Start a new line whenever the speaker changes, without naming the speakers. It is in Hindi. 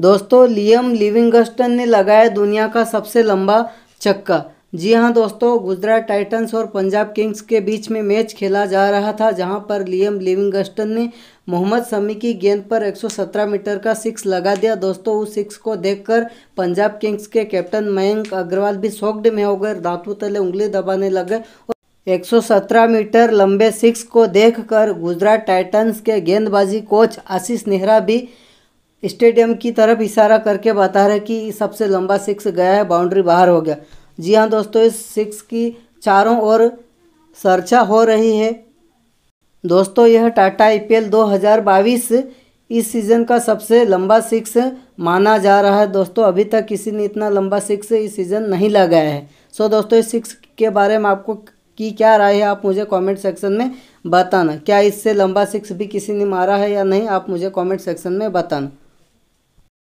दोस्तों लियम लिविंगस्टन ने लगाया दुनिया का सबसे लंबा चक्का जी हाँ दोस्तों गुजरात टाइटंस और पंजाब किंग्स के बीच में मैच खेला जा रहा था जहां पर लियम लिविंगस्टन ने मोहम्मद शमी की गेंद पर 117 मीटर का सिक्स लगा दिया दोस्तों उस सिक्स को देखकर पंजाब किंग्स के कैप्टन मयंक अग्रवाल भी शॉक्ड में हो गए धातु तले उंगली दबाने लगे और 117 मीटर लंबे सिक्स को देखकर गुजरात टाइटंस के गेंदबाजी कोच आशीष नेहरा भी स्टेडियम की तरफ इशारा करके बता रहे कि सबसे लंबा सिक्स गया है बाउंड्री बाहर हो गया जी हाँ दोस्तों इस सिक्स की चारों ओर चर्चा हो रही है दोस्तों यह टाटा आई पी इस सीज़न का सबसे लंबा सिक्स माना जा रहा है दोस्तों अभी तक किसी ने इतना लंबा सिक्स इस सीज़न नहीं लगाया है सो दोस्तों इस सिक्स के बारे में आपको की क्या राय है आप मुझे कमेंट सेक्शन में बताना क्या इससे लंबा सिक्स भी किसी ने मारा है या नहीं आप मुझे कमेंट सेक्शन में बताना